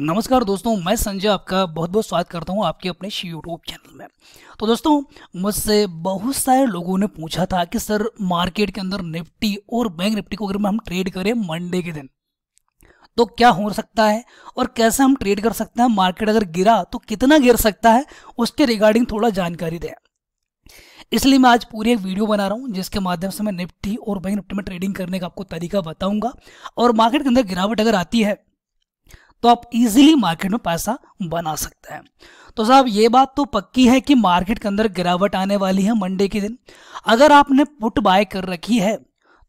नमस्कार दोस्तों मैं संजय आपका बहुत बहुत स्वागत करता हूँ आपके अपने यूट्यूब चैनल में तो दोस्तों मुझसे बहुत सारे लोगों ने पूछा था कि सर मार्केट के अंदर निफ्टी और बैंक निफ्टी को अगर हम ट्रेड करें मंडे के दिन तो क्या हो सकता है और कैसे हम ट्रेड कर सकते हैं मार्केट अगर गिरा तो कितना गिर सकता है उसके रिगार्डिंग थोड़ा जानकारी दें इसलिए मैं आज पूरी एक वीडियो बना रहा हूँ जिसके माध्यम से मैं निफ्टी और बैंक निफ्टी में ट्रेडिंग करने का आपको तरीका बताऊंगा और मार्केट के अंदर गिरावट अगर आती है तो आप इजीली मार्केट में पैसा बना सकते हैं तो साहब ये बात तो पक्की है कि मार्केट के अंदर गिरावट आने वाली है मंडे के दिन अगर आपने पुट बाय कर रखी है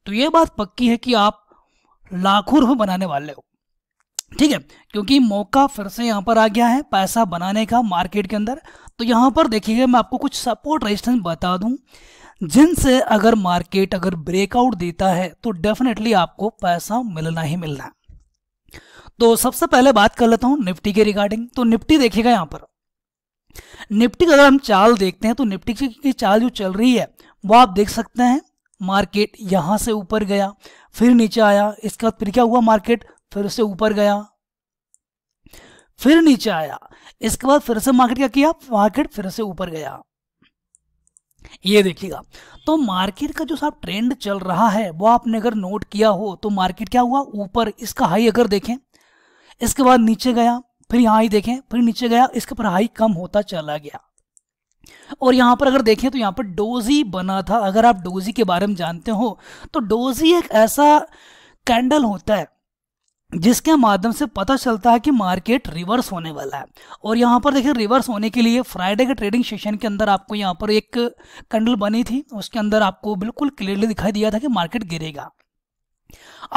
तो ये बात पक्की है कि आप लाखों रुपए बनाने वाले हो ठीक है क्योंकि मौका फिर से यहाँ पर आ गया है पैसा बनाने का मार्केट के अंदर तो यहाँ पर देखिएगा मैं आपको कुछ सपोर्ट रेजिस्टेंस बता दूँ जिनसे अगर मार्केट अगर ब्रेकआउट देता है तो डेफिनेटली आपको पैसा मिलना ही मिलना है तो सबसे पहले बात कर लेता हूं निफ्टी के रिगार्डिंग तो निफ्टी देखिएगा यहां पर निफ्टी का अगर हम चाल देखते हैं तो निफ्टी की चाल जो चल रही है वो आप देख सकते हैं मार्केट यहां से ऊपर गया फिर नीचे आया इसके बाद फिर क्या हुआ मार्केट फिर से ऊपर गया फिर नीचे आया इसके बाद फिर से मार्केट क्या किया मार्केट फिर से ऊपर गया ये देखिएगा तो मार्केट का जो साहब ट्रेंड चल रहा है वो आपने अगर नोट किया हो तो मार्केट क्या हुआ ऊपर इसका हाई अगर देखें इसके बाद नीचे गया फिर यहाँ ही देखें फिर नीचे गया इसका पर हाई कम होता चला गया और यहाँ पर अगर देखें तो यहाँ पर डोजी बना था अगर आप डोजी के बारे में जानते हो तो डोजी एक ऐसा कैंडल होता है जिसके माध्यम से पता चलता है कि मार्केट रिवर्स होने वाला है और यहाँ पर देखिए रिवर्स होने के लिए फ्राइडे के ट्रेडिंग सेशन के अंदर आपको यहाँ पर एक कैंडल बनी थी उसके अंदर आपको बिल्कुल क्लियरली दिखाई दिया था कि मार्केट गिरेगा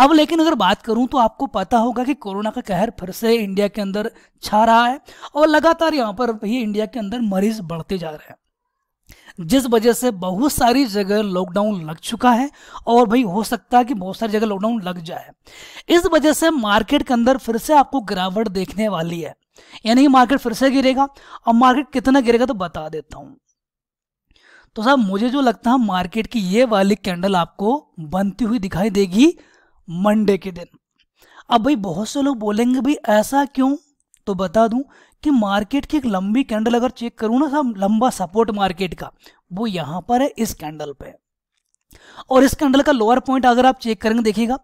अब लेकिन अगर बात करूं तो आपको पता होगा कि कोरोना का कहर फिर से इंडिया के अंदर छा रहा है और लगातार यहां पर भी इंडिया के अंदर मरीज बढ़ते जा रहे हैं जिस वजह से बहुत सारी जगह लॉकडाउन लग चुका है और भाई हो सकता है कि बहुत सारी जगह लॉकडाउन लग जाए इस वजह से मार्केट के अंदर फिर से आपको गिरावट देखने वाली है यानी मार्केट फिर से गिरेगा और मार्केट कितना गिरेगा तो बता देता हूं तो साहब मुझे जो लगता है मार्केट की ये वाली कैंडल आपको बनती हुई दिखाई देगी मंडे के दिन अब भाई बहुत से लोग बोलेंगे भाई ऐसा क्यों तो बता दूं कि मार्केट की एक लंबी कैंडल अगर चेक करूं ना सब लंबा सपोर्ट मार्केट का वो यहां पर है इस कैंडल पे और इस कैंडल का लोअर पॉइंट अगर आप चेक करेंगे देखिएगा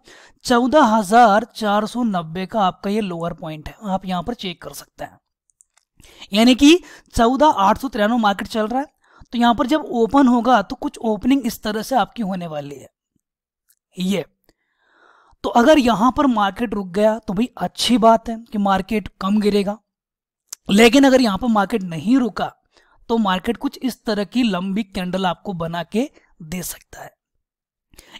14,490 का आपका ये लोअर पॉइंट है आप यहां पर चेक कर सकते हैं यानी कि चौदह आठ मार्केट चल रहा है तो यहां पर जब ओपन होगा तो कुछ ओपनिंग इस तरह से आपकी होने वाली है ये yeah. तो अगर यहां पर मार्केट रुक गया तो भाई अच्छी बात है कि मार्केट कम गिरेगा लेकिन अगर यहां पर मार्केट नहीं रुका तो मार्केट कुछ इस तरह की लंबी कैंडल आपको बना के दे सकता है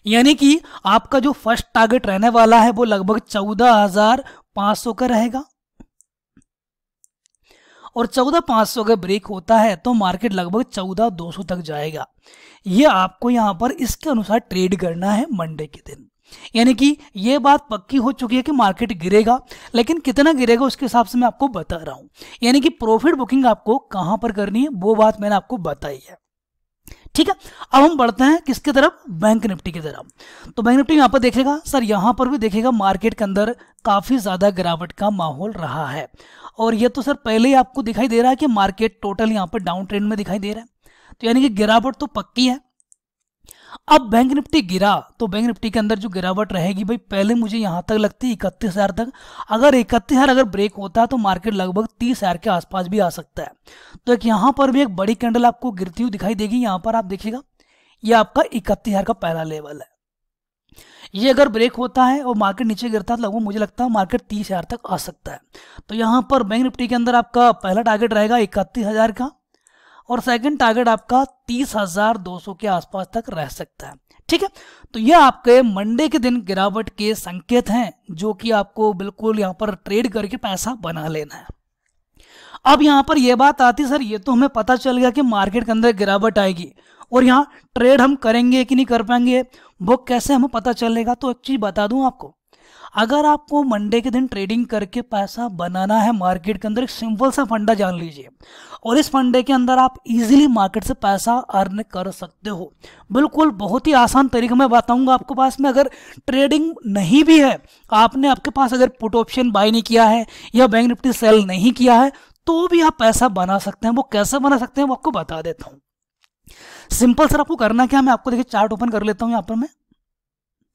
यानी कि आपका जो फर्स्ट टारगेट रहने वाला है वो लगभग चौदह हजार पांच सौ का रहेगा और चौदह पांच सौ अगर ब्रेक होता है तो मार्केट लगभग चौदह दो सौ तक जाएगा ये आपको यहां पर इसके अनुसार ट्रेड करना है मंडे के दिन यानी कि यह बात पक्की हो चुकी है कि मार्केट गिरेगा लेकिन कितना गिरेगा उसके हिसाब से मैं आपको बता रहा हूं यानी कि प्रॉफिट बुकिंग आपको कहां पर करनी है वो बात मैंने आपको बताई है ठीक है अब हम बढ़ते हैं किसके तरफ बैंक निफ्टी की तरफ तो बैंक निफ्टी यहां पर देखेगा सर यहां पर भी देखेगा मार्केट के अंदर काफ़ी ज़्यादा गिरावट का माहौल रहा है और यह तो सर पहले ही आपको दिखाई दे रहा है कि मार्केट टोटल यहां पर डाउन ट्रेंड में दिखाई दे रहा है तो यानी कि गिरावट तो पक्की है अब बैंक निफ्टी गिरा तो बैंक निफ्टी के अंदर जो गिरावट रहेगी भाई पहले मुझे यहाँ तक लगती है इकतीस हजार तक अगर इकतीस हजार अगर ब्रेक होता है तो मार्केट लगभग तीस हजार के आसपास भी आ सकता है तो एक यहाँ पर भी एक बड़ी कैंडल आपको गिरती हुई दिखाई देगी यहाँ पर आप देखिएगा ये आपका इकतीस हजार का पहला लेवल है ये अगर ब्रेक होता है और मार्केट नीचे गिरता है तो लगभग मुझे लगता है मार्केट तीस हजार तक आ सकता है तो यहाँ पर बैंक निफ्टी के अंदर आपका पहला टारगेट रहेगा इकतीस हजार का और सेकंड टारगेट आपका तीस हजार दो सौ के आसपास तक रह सकता है ठीक है तो ये आपके मंडे के दिन गिरावट के संकेत हैं जो कि आपको बिल्कुल यहाँ पर ट्रेड करके पैसा बना लेना है अब यहाँ पर यह बात आती सर ये तो हमें पता चल गया कि मार्केट के अंदर गिरावट आएगी और यहाँ ट्रेड हम करेंगे कि नहीं कर पाएंगे वो कैसे हमें पता चलेगा तो एक चीज़ बता दूं आपको अगर आपको मंडे के दिन ट्रेडिंग करके पैसा बनाना है मार्केट के अंदर एक सिंपल सा फंडा जान लीजिए और इस फंडे के अंदर आप इजीली मार्केट से पैसा अर्न कर सकते हो बिल्कुल बहुत ही आसान तरीके मैं बताऊंगा आपके पास में अगर ट्रेडिंग नहीं भी है आपने आपके पास अगर पुट ऑप्शन बाय नहीं किया है या बैंक निफ्टी सेल नहीं किया है तो भी आप पैसा बना सकते हैं वो कैसे बना सकते हैं वो आपको बता देता हूँ सिंपल सर आपको करना क्या मैं आपको देखिए चार्ट ओपन कर लेता हूँ यहाँ पर मैं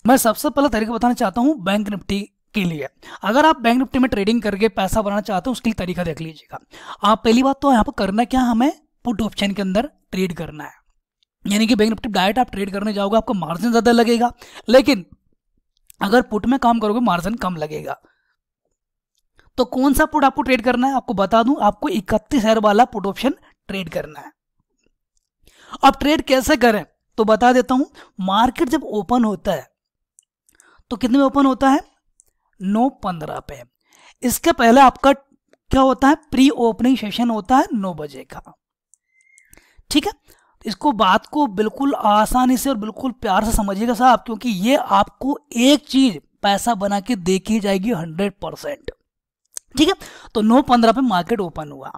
मैं सबसे पहला तरीका बताना चाहता हूँ बैंक निफ्टी के लिए अगर आप बैंक निफ्टी में ट्रेडिंग करके पैसा बनाना चाहते हो उसके लिए तरीका देख लीजिएगा आप पहली बात तो यहाँ पर करना क्या हमें पुट ऑप्शन के अंदर ट्रेड करना है यानी कि बैंक निफ्टी डायरेक्ट आप ट्रेड करने जाओगे आपको मार्जिन ज़्यादा लगेगा लेकिन अगर पुट में काम करोगे मार्जिन कम लगेगा तो कौन सा पुट आपको ट्रेड करना है आपको बता दूं आपको इकतीस हजार वाला पुट ऑप्शन ट्रेड करना है अब ट्रेड कैसे करें तो बता देता हूं मार्केट जब ओपन होता है तो कितने में ओपन होता है नौ पंद्रह पे इसके पहले आपका क्या होता है प्री ओपनिंग सेशन होता है नौ बजे का ठीक है इसको बात को बिल्कुल आसानी से और बिल्कुल प्यार से समझिएगा साहब क्योंकि ये आपको एक चीज पैसा बना के देखी जाएगी हंड्रेड परसेंट ठीक है तो नौ पंद्रह पे मार्केट ओपन हुआ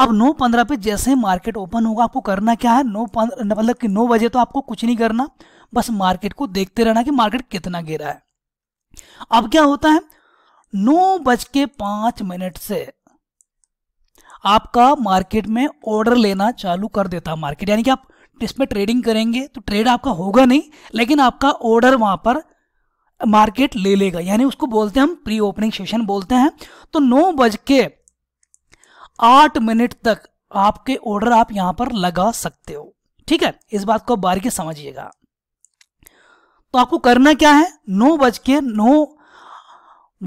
अब नौ पंद्रह पे जैसे मार्केट ओपन होगा आपको करना क्या है नौ पंद्रह मतलब कि नौ बजे तो आपको कुछ नहीं करना बस मार्केट को देखते रहना कि मार्केट कितना गिरा है अब क्या होता है नौ बज के पांच मिनट से आपका मार्केट में ऑर्डर लेना चालू कर देता मार्केट यानी कि आप इसमें ट्रेडिंग करेंगे तो ट्रेड आपका होगा नहीं लेकिन आपका ऑर्डर वहां पर मार्केट ले लेगा यानी उसको बोलते हैं हम प्री ओपनिंग सेशन बोलते हैं तो नौ बज के आठ मिनट तक आपके ऑर्डर आप यहां पर लगा सकते हो ठीक है इस बात को बारीकी समझिएगा तो आपको करना क्या है नौ बज के नौ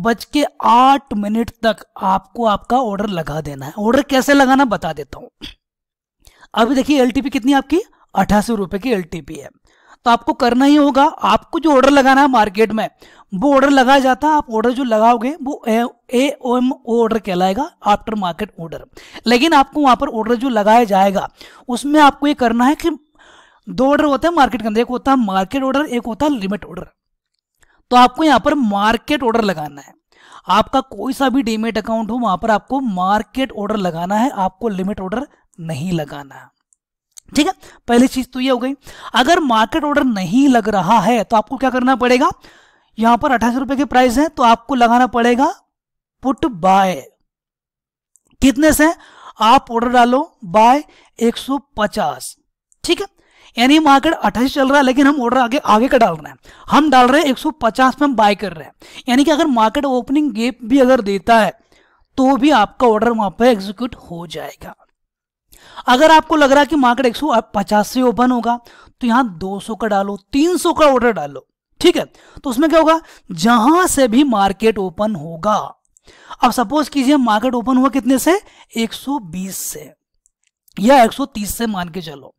बज के आठ मिनट तक आपको आपका ऑर्डर लगा देना है ऑर्डर कैसे लगाना बता देता हूं अभी देखिए एल कितनी आपकी अठासी रुपए की एल है तो आपको करना ही होगा आपको जो ऑर्डर लगाना है मार्केट में वो ऑर्डर लगाया जाता है आप ऑर्डर जो लगाओगे वो A O M O order कहलाएगा आफ्टर मार्केट ऑर्डर लेकिन आपको वहां पर ऑर्डर जो लगाया जाएगा उसमें आपको ये करना है कि दो ऑर्डर होते हैं मार्केट के अंदर एक होता है मार्केट ऑर्डर एक होता है लिमिट ऑर्डर तो आपको यहां पर मार्केट ऑर्डर लगाना है आपका कोई सा भी डीमेट अकाउंट हो वहां पर आपको मार्केट ऑर्डर लगाना है आपको लिमिट ऑर्डर नहीं लगाना ठीक है पहली चीज तो ये हो गई अगर मार्केट ऑर्डर नहीं लग रहा है तो आपको क्या करना पड़ेगा यहां पर अठासी रुपए की प्राइस है तो आपको लगाना पड़ेगा पुट बाय कितने से आप ऑर्डर डालो बाय 150 ठीक है यानी मार्केट अट्ठाईस चल रहा है लेकिन हम ऑर्डर आगे आगे का डाल रहे हैं हम डाल रहे हैं एक में हम बाय कर रहे हैं यानी कि अगर मार्केट ओपनिंग गेप भी अगर देता है तो भी आपका ऑर्डर वहां पर एग्जीक्यूट हो जाएगा अगर आपको लग रहा है कि मार्केट 150 से ओपन होगा तो यहां 200 का डालो 300 का ऑर्डर डालो ठीक है तो उसमें क्या होगा जहां से भी मार्केट ओपन होगा अब सपोज कीजिए मार्केट ओपन हुआ कितने से 120 से या 130 से मान के चलो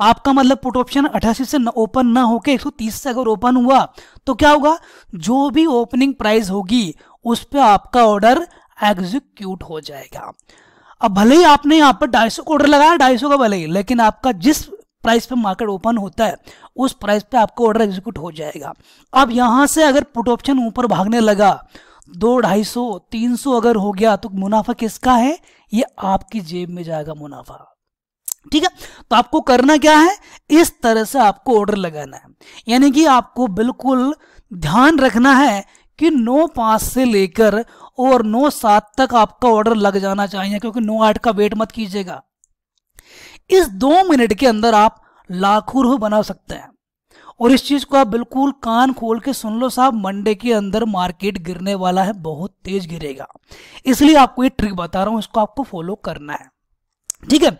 आपका मतलब पुट ऑप्शन अठासी से ओपन ना होके 130 से अगर ओपन हुआ तो क्या होगा जो भी ओपनिंग प्राइस होगी उस पर आपका ऑर्डर एग्जीक्यूट हो जाएगा अब भले ही आपने यहाँ पर ढाई सौ का ऑर्डर लगाया ढाई का भले ही लेकिन आपका जिस प्राइस पे मार्केट ओपन होता है उस प्राइस पे आपका ऑर्डर एग्जीक्यूट हो जाएगा अब यहाँ से अगर पुट ऑप्शन ऊपर भागने लगा दो ढाई सौ तीन सौ अगर हो गया तो मुनाफा किसका है ये आपकी जेब में जाएगा मुनाफा ठीक है तो आपको करना क्या है इस तरह से आपको ऑर्डर लगाना है यानी कि आपको बिल्कुल ध्यान रखना है कि नौ पांच से लेकर और नौ सात तक आपका ऑर्डर लग जाना चाहिए क्योंकि नौ आठ का वेट मत कीजिएगा इस दो मिनट के अंदर आप लाखों रुपये बना सकते हैं और इस चीज़ को आप बिल्कुल कान खोल के सुन लो साहब मंडे के अंदर मार्केट गिरने वाला है बहुत तेज गिरेगा इसलिए आपको ये ट्रिक बता रहा हूं इसको आपको फॉलो करना है ठीक है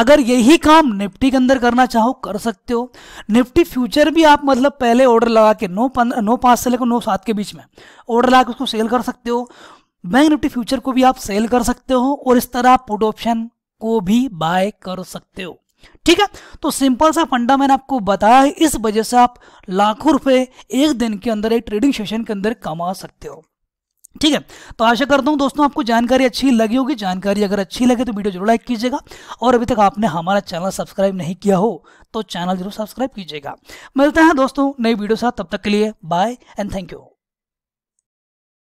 अगर यही काम निफ्टी के अंदर करना चाहो कर सकते हो निफ्टी फ्यूचर भी आप मतलब पहले ऑर्डर लगा के नौ पंद्रह नौ पाँच से लेकर नौ सात के बीच में ऑर्डर लगा के उसको सेल कर सकते हो बैंक निफ्टी फ्यूचर को भी आप सेल कर सकते हो और इस तरह आप पुट ऑप्शन को भी बाय कर सकते हो ठीक है तो सिंपल सा फंडा मैंने आपको बताया इस वजह से आप लाखों रुपए एक दिन के अंदर एक ट्रेडिंग सेशन के अंदर कमा सकते हो ठीक है तो आशा करता हूँ दोस्तों आपको जानकारी अच्छी लगी होगी जानकारी अगर अच्छी लगे तो वीडियो जरूर लाइक कीजिएगा और अभी तक आपने हमारा चैनल सब्सक्राइब नहीं किया हो तो चैनल जरूर सब्सक्राइब कीजिएगा मिलते हैं दोस्तों नई वीडियो साथ तब तक के लिए बाय एंड थैंक यू